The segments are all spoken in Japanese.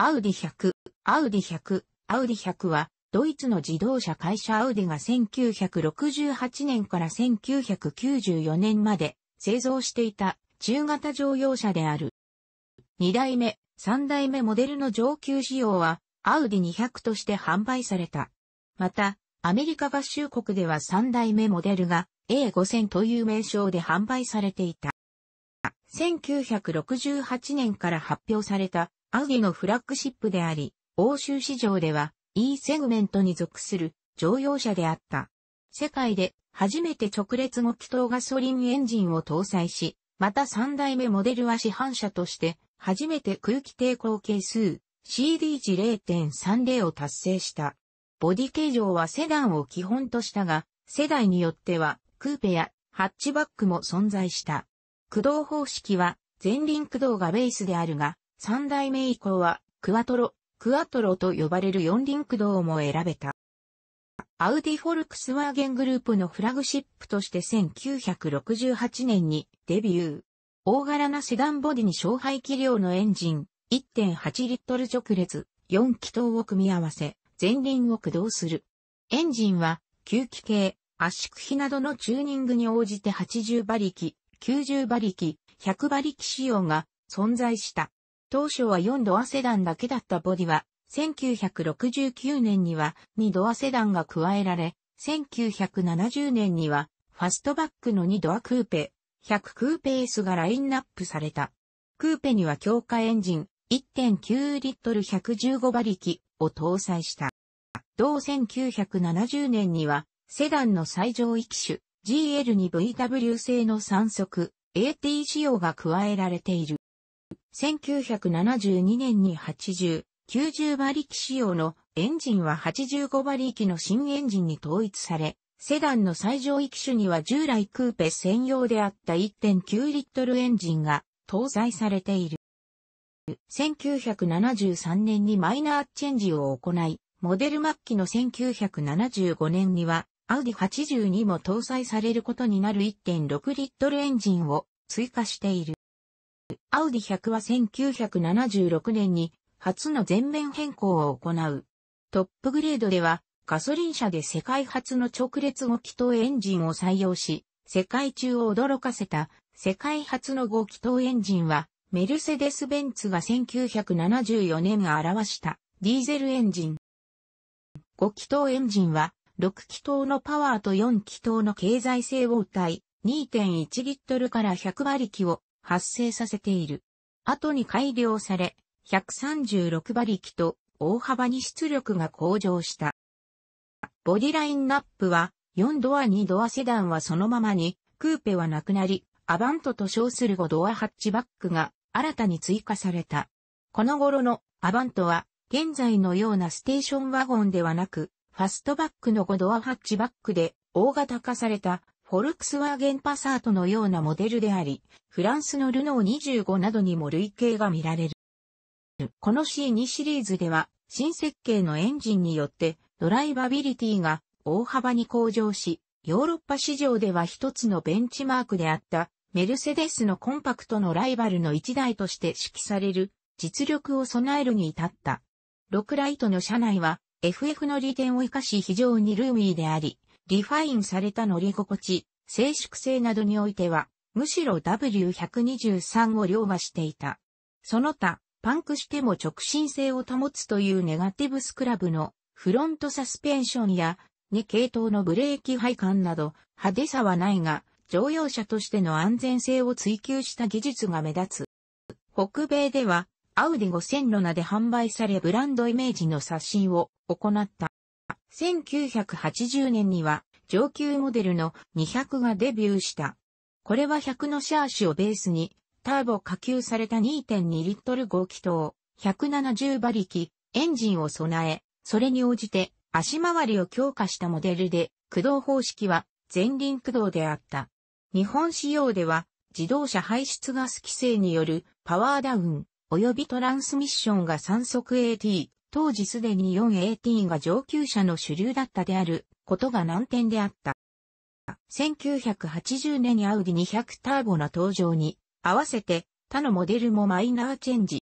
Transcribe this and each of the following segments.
アウディ100、アウディ100、アウディ100は、ドイツの自動車会社アウディが1968年から1994年まで製造していた中型乗用車である。2代目、3代目モデルの上級仕様は、アウディ200として販売された。また、アメリカ合衆国では3代目モデルが A5000 という名称で販売されていた。1968年から発表されたアウディのフラッグシップであり、欧州市場では E セグメントに属する乗用車であった。世界で初めて直列5気筒ガソリンエンジンを搭載し、また3代目モデルは市販車として初めて空気抵抗係数 CD 値0.30を達成した。ボディ形状はセダンを基本としたが、世代によってはクーペやハッチバックも存在した。駆動方式は前輪駆動がベースであるが、三代目以降は、クワトロ、クワトロと呼ばれる四輪駆動も選べた。アウディ・フォルクスワーゲングループのフラグシップとして1968年にデビュー。大柄なセダンボディに小排気量のエンジン、1.8リットル直列、4気筒を組み合わせ、前輪を駆動する。エンジンは、吸気系、圧縮比などのチューニングに応じて80馬力、90馬力、100馬力仕様が存在した。当初は4ドアセダンだけだったボディは、1969年には2ドアセダンが加えられ、1970年にはファストバックの2ドアクーペ、100クーペースがラインナップされた。クーペには強化エンジン1.9リットル115馬力を搭載した。同1970年にはセダンの最上位機種 GL2VW 製の3速 AT 仕様が加えられている。1972年に80、90馬力仕様のエンジンは85馬力の新エンジンに統一され、セダンの最上位機種には従来クーペ専用であった1.9リットルエンジンが搭載されている。1973年にマイナーチェンジを行い、モデル末期の1975年には、アウディ82も搭載されることになる1.6リットルエンジンを追加している。アウディ100は1976年に初の全面変更を行う。トップグレードではガソリン車で世界初の直列5気筒エンジンを採用し、世界中を驚かせた世界初の5気筒エンジンはメルセデス・ベンツが1974年が表したディーゼルエンジン。5気筒エンジンは6気筒のパワーと4気筒の経済性を謳い2.1リットルから100馬力を発生させている。後に改良され、136馬力と大幅に出力が向上した。ボディラインナップは、4ドア2ドアセダンはそのままに、クーペはなくなり、アバントと称する5ドアハッチバックが新たに追加された。この頃のアバントは、現在のようなステーションワゴンではなく、ファストバックの5ドアハッチバックで大型化されたフォルクスワーゲンパサートのようなモデルであり、フランスのルノー25などにも類型が見られる。この C2 シリーズでは、新設計のエンジンによってドライバビリティが大幅に向上し、ヨーロッパ市場では一つのベンチマークであったメルセデスのコンパクトのライバルの一台として指揮される実力を備えるに至った。ロクライトの車内は FF の利点を活かし非常にルーミーであり、リファインされた乗り心地、静粛性などにおいては、むしろ W123 を凌駕していた。その他、パンクしても直進性を保つというネガティブスクラブのフロントサスペンションや2系統のブレーキ配管など派手さはないが乗用車としての安全性を追求した技術が目立つ。北米ではアウディ5000ロナで販売されブランドイメージの刷新を行った。1980年には上級モデルの200がデビューした。これは100のシャーシをベースに、ターボ下級された2.2リットル5気筒、170馬力、エンジンを備え、それに応じて足回りを強化したモデルで、駆動方式は前輪駆動であった。日本仕様では自動車排出ガス規制によるパワーダウン及びトランスミッションが3速 AT、当時すでに 4AT が上級車の主流だったであることが難点であった。1980年にアウディ200ターボの登場に合わせて他のモデルもマイナーチェンジ。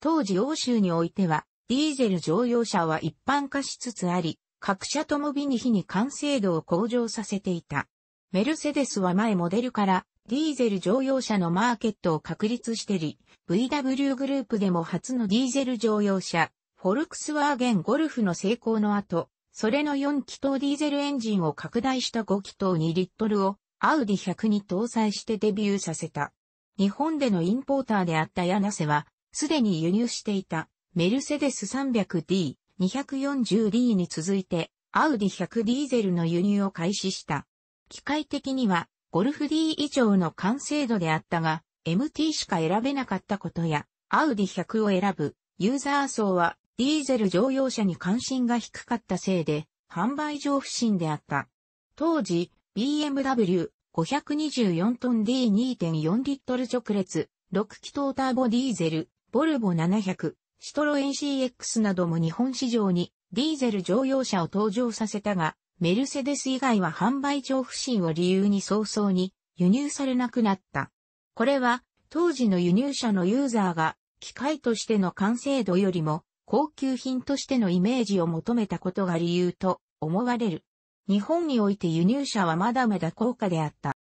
当時欧州においてはディーゼル乗用車は一般化しつつあり、各社ともビニヒに完成度を向上させていた。メルセデスは前モデルからディーゼル乗用車のマーケットを確立してり、VW グループでも初のディーゼル乗用車、フォルクスワーゲンゴルフの成功の後、それの4気筒ディーゼルエンジンを拡大した5気筒2リットルをアウディ100に搭載してデビューさせた。日本でのインポーターであったヤナセは、すでに輸入していたメルセデス 300D、240D に続いて、アウディ100ディーゼルの輸入を開始した。機械的には、ゴルフ D 以上の完成度であったが、MT しか選べなかったことや、アウディ100を選ぶユーザー層はディーゼル乗用車に関心が低かったせいで、販売上不振であった。当時、BMW 524トン D2.4 リットル直列、6気筒ターボディーゼル、ボルボ700、シトロエン CX なども日本市場にディーゼル乗用車を登場させたが、メルセデス以外は販売上不振を理由に早々に輸入されなくなった。これは当時の輸入車のユーザーが機械としての完成度よりも高級品としてのイメージを求めたことが理由と思われる。日本において輸入車はまだまだ高価であった。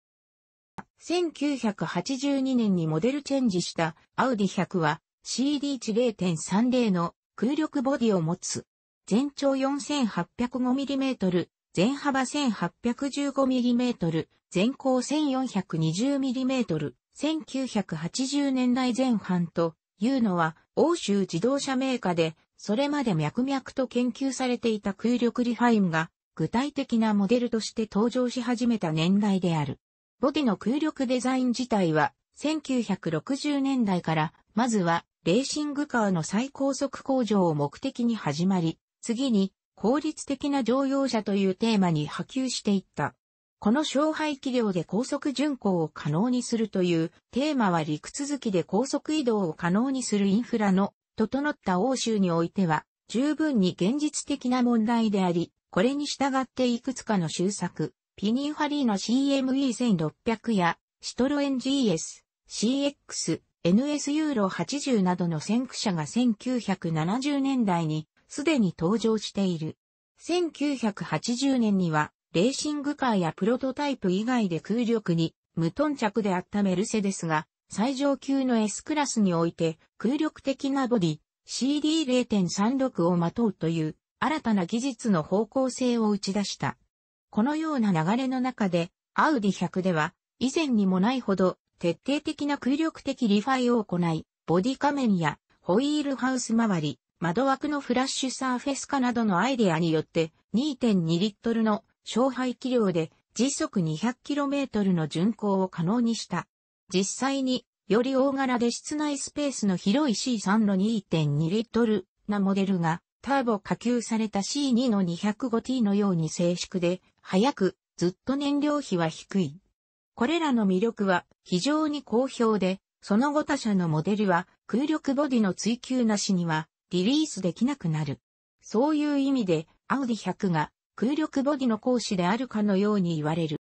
1982年にモデルチェンジしたアウディ100は CD 値0.30の空力ボディを持つ。全長 4805mm、全幅 1815mm、全高 1420mm、1980年代前半というのは、欧州自動車メーカーで、それまで脈々と研究されていた空力リファインが、具体的なモデルとして登場し始めた年代である。ボディの空力デザイン自体は、1960年代から、まずは、レーシングカーの最高速向上を目的に始まり、次に、効率的な乗用車というテーマに波及していった。この勝敗企業で高速巡航を可能にするというテーマは陸続きで高速移動を可能にするインフラの整った欧州においては十分に現実的な問題であり、これに従っていくつかの修作、ピニンファリーの CME1600 やシトロエン GS、CX、NS ユーロ80などの先駆者が1970年代にすでに登場している。1980年にはレーシングカーやプロトタイプ以外で空力に無頓着であったメルセデスが、最上級の S クラスにおいて空力的なボディ CD0.36 をまとうという新たな技術の方向性を打ち出した。このような流れの中で、アウディ100では以前にもないほど徹底的な空力的リファイを行い、ボディ仮面やホイールハウス周り、窓枠のフラッシュサーフェス化などのアイデアによって2.2リットルの小排気量で時速 200km の巡航を可能にした。実際に、より大柄で室内スペースの広い C3 の2.2リットルなモデルが、ターボ下級された C2 の 205T のように静粛で、速く、ずっと燃料費は低い。これらの魅力は非常に好評で、その後他社のモデルは空力ボディの追求なしにはリリースできなくなる。そういう意味で、アウディ100が空力ボディの講師であるかのように言われる。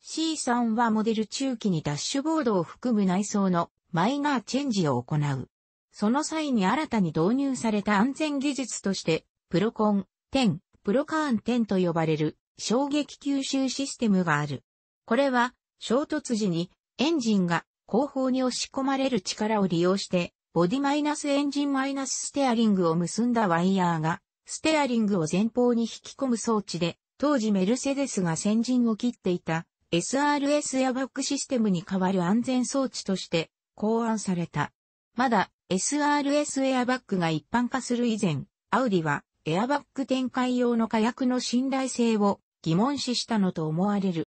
C さんはモデル中期にダッシュボードを含む内装のマイナーチェンジを行う。その際に新たに導入された安全技術として、プロコン、10、プロカーン10と呼ばれる衝撃吸収システムがある。これは衝突時にエンジンが後方に押し込まれる力を利用して、ボディマイナスエンジンマイナスステアリングを結んだワイヤーがステアリングを前方に引き込む装置で、当時メルセデスが先陣を切っていた SRS エアバックシステムに代わる安全装置として考案された。まだ SRS エアバックが一般化する以前、アウディはエアバック展開用の火薬の信頼性を疑問視したのと思われる。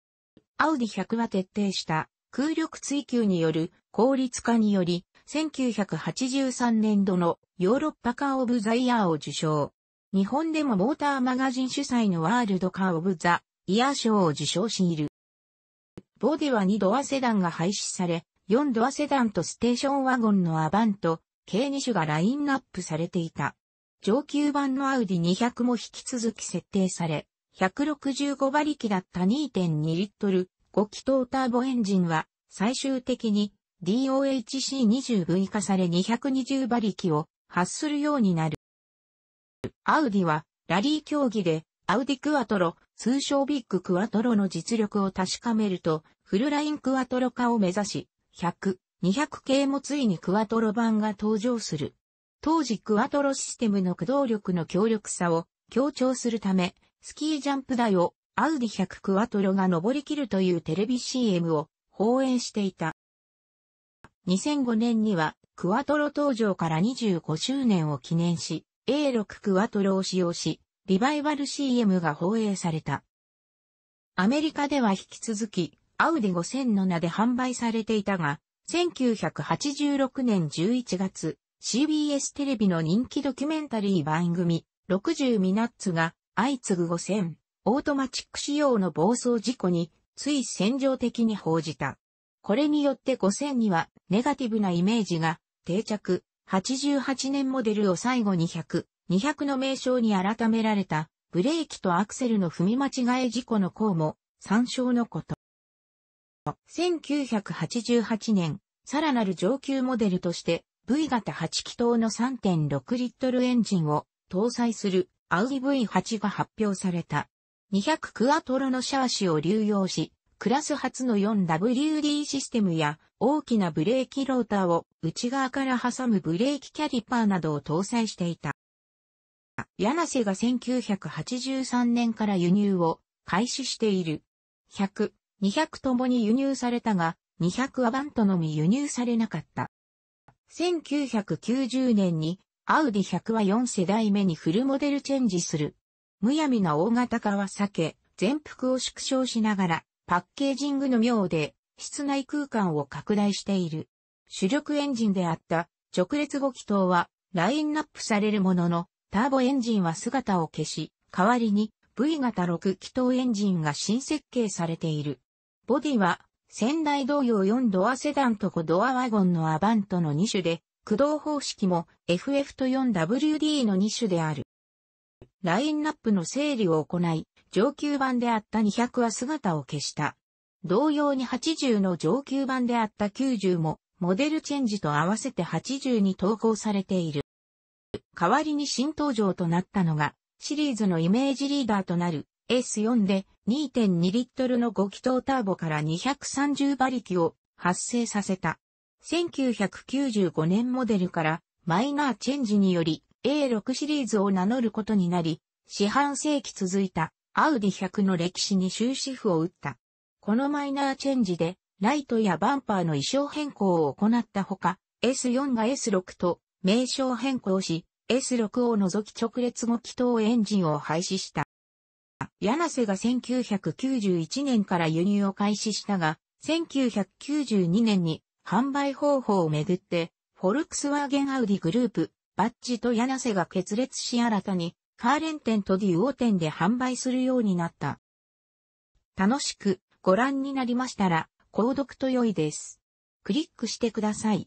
アウディ100は徹底した空力追求による効率化により1983年度のヨーロッパカーオブザイヤーを受賞。日本でもモーターマガジン主催のワールドカーオブザイヤー賞を受賞している。ボディは2ドアセダンが廃止され、4ドアセダンとステーションワゴンのアバンと計2種がラインナップされていた。上級版のアウディ200も引き続き設定され、165馬力だった2.2リットル5気筒ターボエンジンは最終的に DOHC20V 化され220馬力を発するようになる。アウディは、ラリー競技で、アウディクワトロ、通称ビッグクワトロの実力を確かめると、フルラインクワトロ化を目指し、100、200系もついにクワトロ版が登場する。当時クワトロシステムの駆動力の強力さを強調するため、スキージャンプ台をアウディ100クワトロが登り切るというテレビ CM を放映していた。2005年にはクワトロ登場から25周年を記念し、A6 クワトロを使用し、リバイバル CM が放映された。アメリカでは引き続き、アウディ5 0 0名で販売されていたが、1986年11月、CBS テレビの人気ドキュメンタリー番組、60ミナッツが、相次ぐ5000、オートマチック仕様の暴走事故に、つい戦場的に報じた。これによって5000には、ネガティブなイメージが、定着、88年モデルを最後に100、200の名称に改められた、ブレーキとアクセルの踏み間違え事故の項も、参照のこと。1988年、さらなる上級モデルとして、V 型8気筒の3.6リットルエンジンを搭載するアウディ V8 が発表された。200クアトロのシャーシを流用し、クラス初の 4WD システムや大きなブレーキローターを内側から挟むブレーキキャリパーなどを搭載していた。柳瀬が1983年から輸入を開始している。100、200ともに輸入されたが、200アバントのみ輸入されなかった。1990年にアウディ100は4世代目にフルモデルチェンジする。むやみな大型化は避け、全幅を縮小しながら、パッケージングの妙で、室内空間を拡大している。主力エンジンであった直列5気筒はラインナップされるものの、ターボエンジンは姿を消し、代わりに V 型6気筒エンジンが新設計されている。ボディは、先代同様4ドアセダンと5ドアワゴンのアバントの2種で、駆動方式も FF と 4WD の2種である。ラインナップの整理を行い、上級版であった200は姿を消した。同様に80の上級版であった90も、モデルチェンジと合わせて80に投稿されている。代わりに新登場となったのが、シリーズのイメージリーダーとなる S4 で2.2リットルの5気筒ターボから230馬力を発生させた。1995年モデルからマイナーチェンジにより A6 シリーズを名乗ることになり、四半世紀続いたアウディ100の歴史に終止符を打った。このマイナーチェンジで、ライトやバンパーの衣装変更を行ったほか、S4 が S6 と名称変更し、S6 を除き直列後気筒エンジンを廃止した。柳瀬が1991年から輸入を開始したが、1992年に販売方法をめぐって、フォルクスワーゲンアウディグループ、バッジと柳瀬が決裂し新たにカーレン店とデュオー店で販売するようになった。楽しくご覧になりましたら、購読と良いです。クリックしてください。